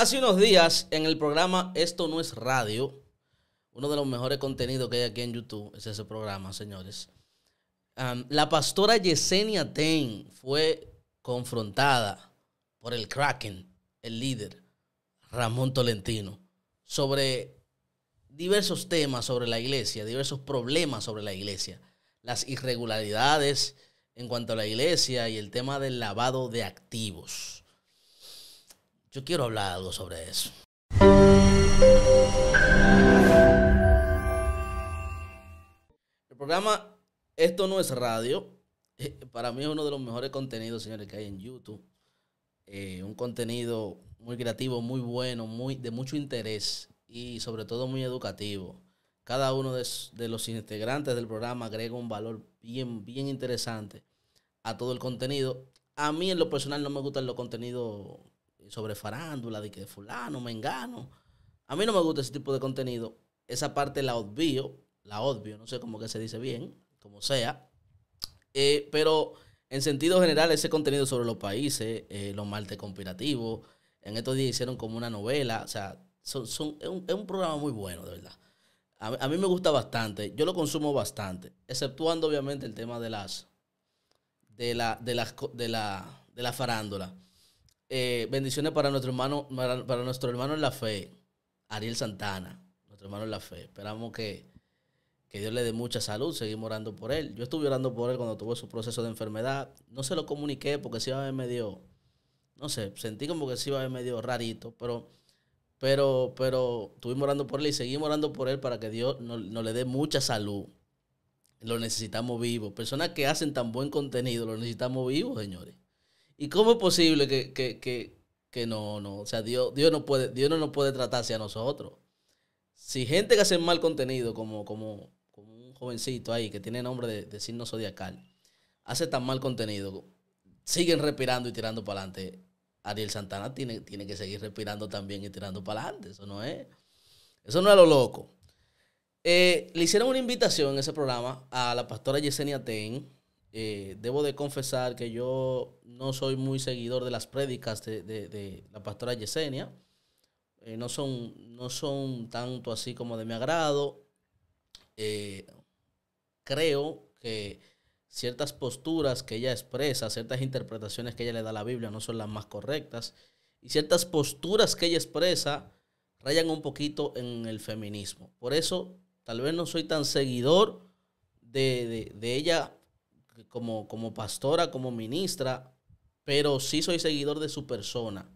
Hace unos días en el programa Esto no es radio, uno de los mejores contenidos que hay aquí en YouTube es ese programa, señores. Um, la pastora Yesenia Ten fue confrontada por el Kraken, el líder Ramón Tolentino, sobre diversos temas sobre la iglesia, diversos problemas sobre la iglesia, las irregularidades en cuanto a la iglesia y el tema del lavado de activos. Yo quiero hablar algo sobre eso. El programa Esto no es radio. Eh, para mí es uno de los mejores contenidos, señores, que hay en YouTube. Eh, un contenido muy creativo, muy bueno, muy, de mucho interés y sobre todo muy educativo. Cada uno de, de los integrantes del programa agrega un valor bien, bien interesante a todo el contenido. A mí en lo personal no me gustan los contenidos sobre farándula, de que fulano, me engano. A mí no me gusta ese tipo de contenido. Esa parte la odio, la obvio, no sé cómo que se dice bien, como sea. Eh, pero en sentido general, ese contenido sobre los países, eh, los martes conspirativos, en estos días hicieron como una novela, o sea, son, es, un, programa muy bueno, de verdad. A, mí me gusta bastante, yo lo consumo bastante, exceptuando obviamente el tema de las de la de la de la farándula eh, bendiciones para nuestro hermano, para, nuestro hermano en la fe, Ariel Santana, nuestro hermano en la fe. Esperamos que, que Dios le dé mucha salud, seguimos orando por él. Yo estuve orando por él cuando tuvo su proceso de enfermedad. No se lo comuniqué porque se iba a ver medio, no sé, sentí como que se iba a ver medio rarito, pero, pero, pero estuvimos orando por él y seguimos orando por él para que Dios nos no le dé mucha salud. Lo necesitamos vivo. Personas que hacen tan buen contenido, lo necesitamos vivo, señores. ¿Y cómo es posible que, no, no? O sea, Dios, Dios, no puede, Dios no nos puede tratar hacia nosotros. Si gente que hace mal contenido, como, como, como un jovencito ahí que tiene nombre de, signo zodiacal, hace tan mal contenido, siguen respirando y tirando para adelante. Ariel Santana tiene, tiene que seguir respirando también y tirando para adelante. Eso no es. Eso no es lo loco. Eh, le hicieron una invitación en ese programa a la pastora Yesenia Ten eh, debo de confesar que yo no soy muy seguidor de las prédicas de, la pastora Yesenia. Eh, no, son, no son tanto así como de mi agrado. Eh, creo que ciertas posturas que ella expresa, ciertas interpretaciones que ella le da a la Biblia no son las más correctas. Y ciertas posturas que ella expresa rayan un poquito en el feminismo. Por eso, tal vez no soy tan seguidor de, de ella como, pastora, como ministra, pero sí soy seguidor de su persona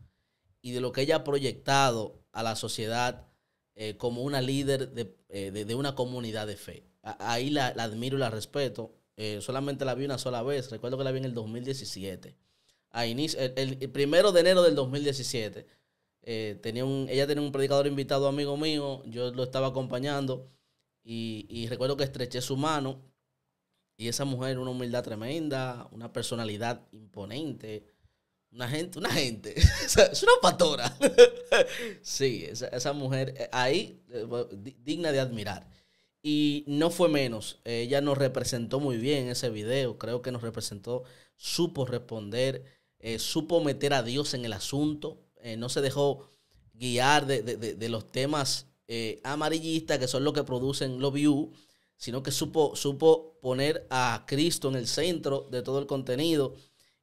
y de lo que ella ha proyectado a la sociedad eh, como una líder eh, de, una comunidad de fe. ahí la, admiro y la respeto. Eh, solamente la vi una sola vez. Recuerdo que la vi en el 2017. A el, primero de enero del 2017. tenía un, ella tenía un predicador invitado amigo mío. Yo lo estaba acompañando. Y, y recuerdo que estreché su mano y esa mujer una humildad tremenda, una personalidad imponente, una gente, una gente, es una pastora. sí, esa, esa, mujer eh, ahí, eh, digna de admirar. Y no fue menos, ella nos representó muy bien ese video, creo que nos representó, supo responder, eh, supo meter a Dios en el asunto, no se dejó guiar de, los temas amarillistas que son lo que producen los views sino que supo, supo poner a Cristo en el centro de todo el contenido.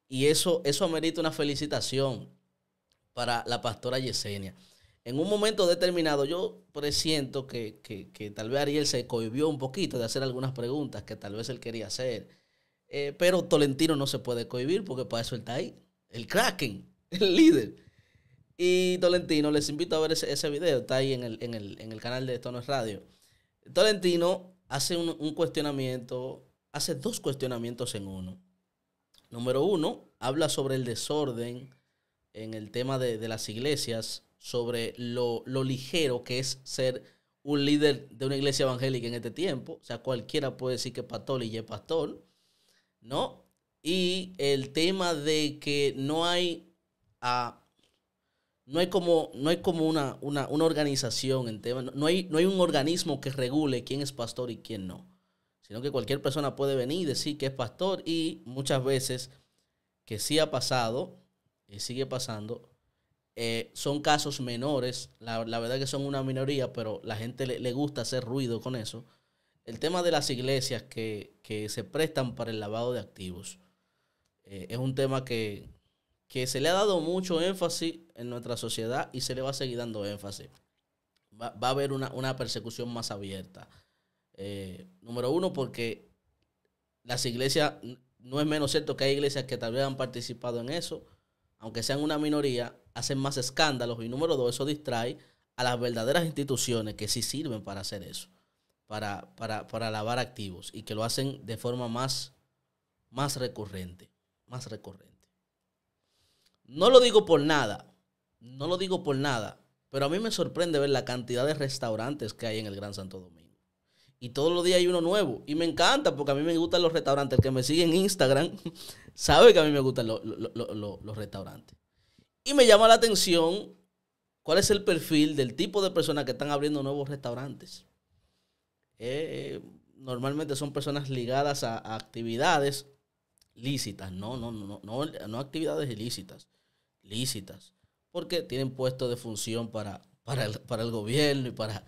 Y eso, eso amerita una felicitación para la pastora Yesenia. En un momento determinado, yo presiento que, que, tal vez Ariel se cohibió un poquito de hacer algunas preguntas que tal vez él quería hacer. Eh, pero Tolentino no se puede cohibir porque para eso él está ahí. El Kraken, el líder. Y Tolentino, les invito a ver ese, ese video, está ahí en el, en el, en el canal de Esto Radio. Tolentino hace un, cuestionamiento, hace dos cuestionamientos en uno. Número uno, habla sobre el desorden en el tema de, las iglesias, sobre lo, ligero que es ser un líder de una iglesia evangélica en este tiempo. O sea, cualquiera puede decir que es pastor y es pastor, ¿no? Y el tema de que no hay a, ah, no hay como, no como una, una, organización en tema, no hay, no hay un organismo que regule quién es pastor y quién no, sino que cualquier persona puede venir y decir que es pastor y muchas veces que sí ha pasado y sigue pasando, eh, son casos menores, la, la, verdad que son una minoría, pero la gente le, gusta hacer ruido con eso. El tema de las iglesias que, se prestan para el lavado de activos eh, es un tema que, que se le ha dado mucho énfasis en nuestra sociedad y se le va a seguir dando énfasis. Va, a haber una, una, persecución más abierta. Eh, número uno, porque las iglesias, no es menos cierto que hay iglesias que tal vez han participado en eso, aunque sean una minoría, hacen más escándalos. Y número dos, eso distrae a las verdaderas instituciones que sí sirven para hacer eso, para, para, para lavar activos y que lo hacen de forma más, más recurrente, más recurrente. No lo digo por nada, no lo digo por nada, pero a mí me sorprende ver la cantidad de restaurantes que hay en el Gran Santo Domingo. Y todos los días hay uno nuevo. Y me encanta porque a mí me gustan los restaurantes. El que me sigue en Instagram sabe que a mí me gustan los restaurantes. Y me llama la atención cuál es el perfil del tipo de personas que están abriendo nuevos restaurantes. Eh, eh, normalmente son personas ligadas a, actividades lícitas. No, no, no, no, no, no actividades ilícitas. Lícitas porque tienen puestos de función para, para, el, gobierno y para,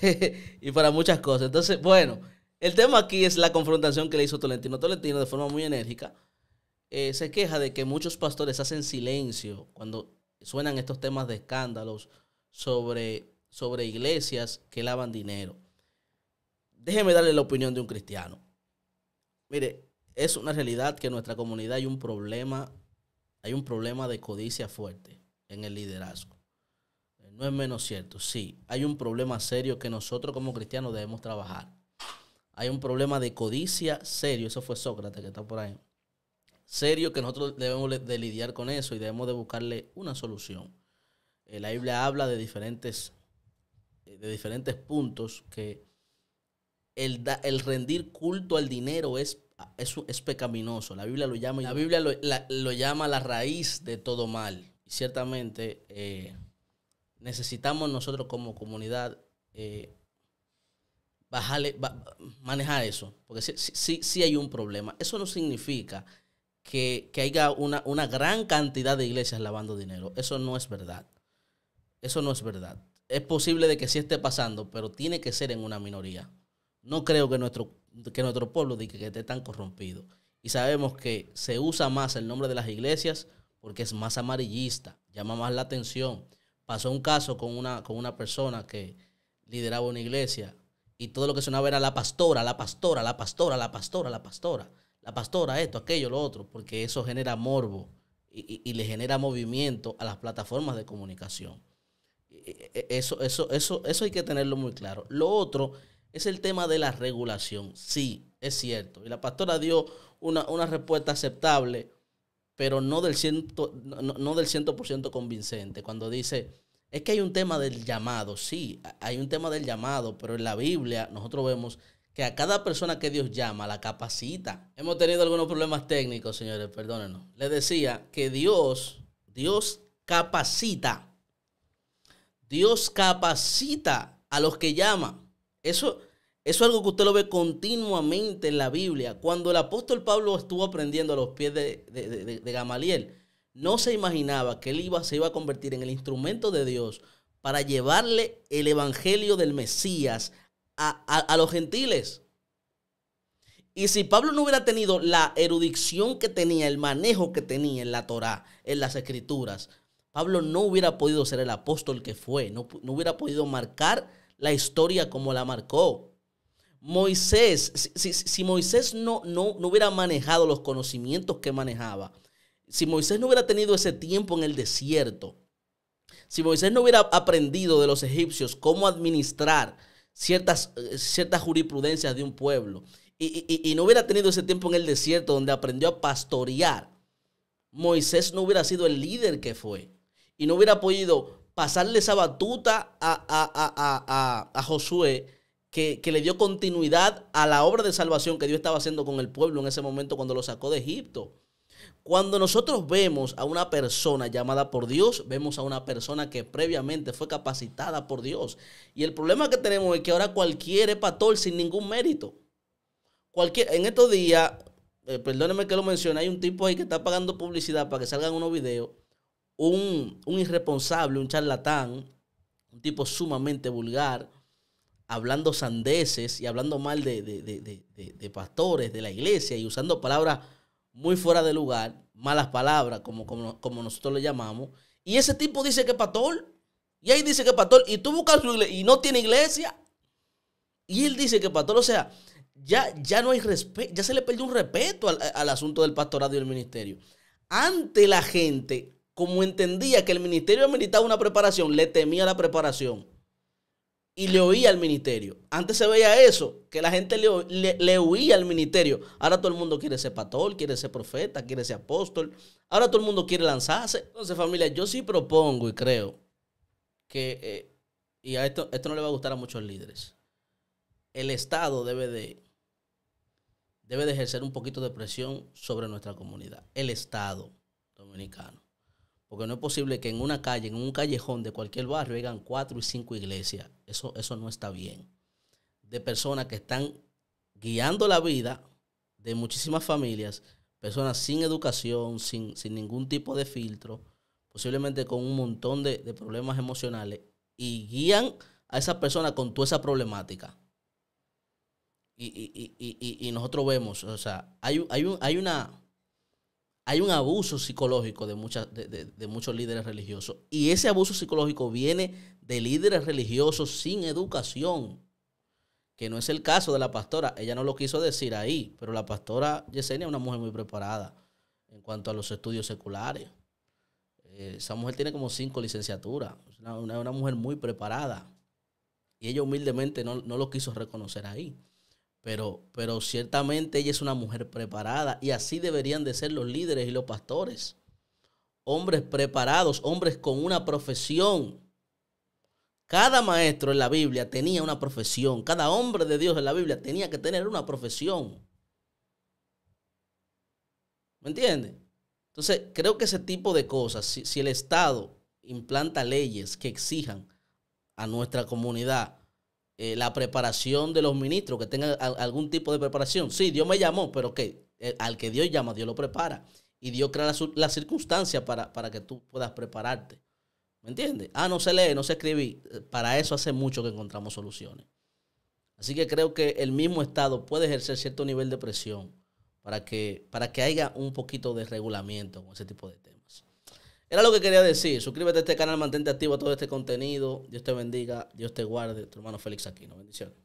y para muchas cosas. Entonces, bueno, el tema aquí es la confrontación que le hizo Tolentino. Tolentino, de forma muy enérgica, eh, se queja de que muchos pastores hacen silencio cuando suenan estos temas de escándalos sobre, sobre iglesias que lavan dinero. Déjeme darle la opinión de un cristiano. Mire, es una realidad que en nuestra comunidad hay un problema, hay un problema de codicia fuerte en el liderazgo. No es menos cierto, sí, hay un problema serio que nosotros como cristianos debemos trabajar. Hay un problema de codicia serio, eso fue Sócrates que está por ahí. Serio que nosotros debemos de lidiar con eso y debemos de buscarle una solución. Eh, la Biblia habla de diferentes, eh, de diferentes puntos que el, el rendir culto al dinero es es, pecaminoso. La Biblia lo llama, la Biblia lo, lo, llama la raíz de todo mal ciertamente eh, necesitamos nosotros como comunidad eh, manejar eso, porque sí, hay un problema. Eso no significa que, haya una, gran cantidad de iglesias lavando dinero. Eso no es verdad. Eso no es verdad. Es posible de que sí esté pasando, pero tiene que ser en una minoría. No creo que nuestro, que nuestro pueblo diga que esté tan corrompido. Y sabemos que se usa más el nombre de las iglesias porque es más amarillista, llama más la atención. Pasó un caso con una, con una persona que lideraba una iglesia y todo lo que sonaba era la pastora, la pastora, la pastora, la pastora, la pastora, la pastora, esto, aquello, lo otro, porque eso genera morbo y, le genera movimiento a las plataformas de comunicación. E, e, e, eso, eso, eso, eso hay que tenerlo muy claro. Lo otro es el tema de la regulación. Sí, es cierto. Y la pastora dio una, una respuesta aceptable pero no del ciento, no, del 100% convincente. Cuando dice, es que hay un tema del llamado, sí, hay un tema del llamado, pero en la Biblia nosotros vemos que a cada persona que Dios llama la capacita. Hemos tenido algunos problemas técnicos, señores, perdónenos. Le decía que Dios, Dios capacita. Dios capacita a los que llama. Eso, eso es algo que usted lo ve continuamente en la Biblia. Cuando el apóstol Pablo estuvo aprendiendo a los pies de, Gamaliel, no se imaginaba que él iba, se iba a convertir en el instrumento de Dios para llevarle el evangelio del Mesías a, los gentiles. Y si Pablo no hubiera tenido la erudición que tenía, el manejo que tenía en la Torá, en las Escrituras, Pablo no hubiera podido ser el apóstol que fue, no hubiera podido marcar la historia como la marcó. Moisés, si, Moisés no, no, hubiera manejado los conocimientos que manejaba, si Moisés no hubiera tenido ese tiempo en el desierto, si Moisés no hubiera aprendido de los egipcios cómo administrar ciertas, eh, ciertas jurisprudencias de un pueblo y, no hubiera tenido ese tiempo en el desierto donde aprendió a pastorear, Moisés no hubiera sido el líder que fue y no hubiera podido pasarle esa batuta a, a Josué que, le dio continuidad a la obra de salvación que Dios estaba haciendo con el pueblo en ese momento cuando lo sacó de Egipto. Cuando nosotros vemos a una persona llamada por Dios, vemos a una persona que previamente fue capacitada por Dios. Y el problema que tenemos es que ahora cualquier es pastor sin ningún mérito. Cualquier, en estos días, eh, perdóneme que lo mencione, hay un tipo ahí que está pagando publicidad para que salgan unos videos. Un, un irresponsable, un charlatán, un tipo sumamente vulgar hablando sandeces y hablando mal de, pastores, de la iglesia y usando palabras muy fuera de lugar, malas palabras, como, como, nosotros le llamamos. Y ese tipo dice que es pastor. Y ahí dice que es pastor. Y tú buscas su iglesia y no tiene iglesia. Y él dice que es pastor. O sea, ya, ya no hay respeto, ya se le perdió un respeto al, al, asunto del pastorado y del ministerio. Ante la gente, como entendía que el ministerio necesitaba una preparación, le temía la preparación y le oía al ministerio. Antes se veía eso, que la gente le, le, oía al ministerio. Ahora todo el mundo quiere ser pastor, quiere ser profeta, quiere ser apóstol. Ahora todo el mundo quiere lanzarse. Entonces, familia, yo sí propongo y creo que, eh, y a esto, esto no le va a gustar a muchos líderes, el Estado debe de, debe de ejercer un poquito de presión sobre nuestra comunidad. El Estado dominicano. Porque no es posible que en una calle, en un callejón de cualquier barrio, hayan cuatro y cinco iglesias. Eso, eso no está bien. De personas que están guiando la vida de muchísimas familias, personas sin educación, sin, ningún tipo de filtro, posiblemente con un montón de, problemas emocionales, y guían a esa persona con toda esa problemática. Y, nosotros vemos, o sea, hay, hay, hay una hay un abuso psicológico de, muchas, de, muchos líderes religiosos. Y ese abuso psicológico viene de líderes religiosos sin educación, que no es el caso de la pastora. Ella no lo quiso decir ahí, pero la pastora Yesenia es una mujer muy preparada en cuanto a los estudios seculares. Eh, esa mujer tiene como cinco licenciaturas, es una, mujer muy preparada. Y ella humildemente no lo quiso reconocer ahí. Pero, ciertamente ella es una mujer preparada y así deberían de ser los líderes y los pastores. Hombres preparados, hombres con una profesión. Cada maestro en la Biblia tenía una profesión. Cada hombre de Dios en la Biblia tenía que tener una profesión. ¿Me entiendes? Entonces, creo que ese tipo de cosas, si, si el Estado implanta leyes que exijan a nuestra comunidad eh, la preparación de los ministros, que tengan algún tipo de preparación. Sí, Dios me llamó, pero que eh, al que Dios llama, Dios lo prepara. Y Dios crea las circunstancias para, para que tú puedas prepararte. ¿Me entiendes? Ah, no se lee, no se escribe. Eh, para eso hace mucho que encontramos soluciones. Así que creo que el mismo Estado puede ejercer cierto nivel de presión para que, para que haya un poquito de regulamiento con ese tipo de temas. Era lo que quería decir. Suscríbete a este canal, mantente activo todo este contenido. Dios te bendiga, Dios te guarde. Tu hermano Félix Aquino. Bendiciones.